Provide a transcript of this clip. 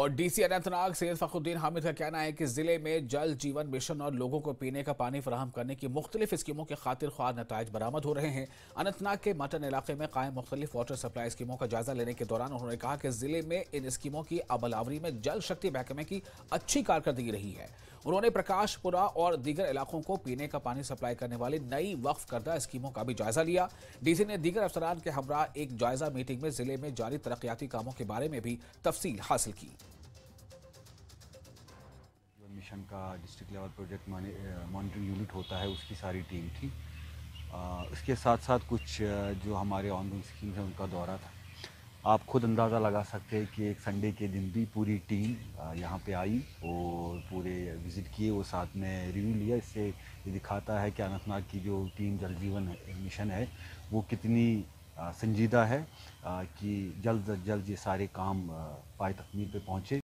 और डीसी अनंतनाग सैयद फखुद्दीन हामिद का कहना है कि जिले में जल जीवन मिशन और लोगों को पीने का पानी फराहम करने की मुख्तलिफ स्कीमों के खातिर ख्वाह नतज बरामद हो रहे हैं अनंतनाग के मटन इलाके में कायम मुख्तलिफ वाटर सप्लाई स्कीमों का जायजा लेने के दौरान उन्होंने कहा कि जिले में इन स्कीमों की अमलावरी में जल शक्ति महकमे की अच्छी कारकर्दगी रही है उन्होंने प्रकाशपुरा और दीगर इलाकों को पीने का पानी सप्लाई करने वाली नई वक्फ करदा स्कीमों का भी जायजा लिया डीसी ने दीगर अफसरान के हमरा एक जायजा मीटिंग में जिले में जारी तरक्याती कामों के बारे में भी तफसील हासिल की मिशन का district level project monitoring unit होता है उसकी सारी टीम थी उसके साथ साथ कुछ जो हमारे ऑनगोइंग स्कीम हैं उनका दौरा था आप खुद अंदाज़ा लगा सकते हैं कि एक संडे के दिन भी पूरी टीम यहाँ पे आई और पूरे विज़िट किए और साथ में रिव्यू लिया इससे ये दिखाता है कि अनंतनाग की जो टीम जल जीवन मिशन है वो कितनी संजीदा है कि जल्द अज जल्द ये सारे काम पाए तकमील पे पहुँचे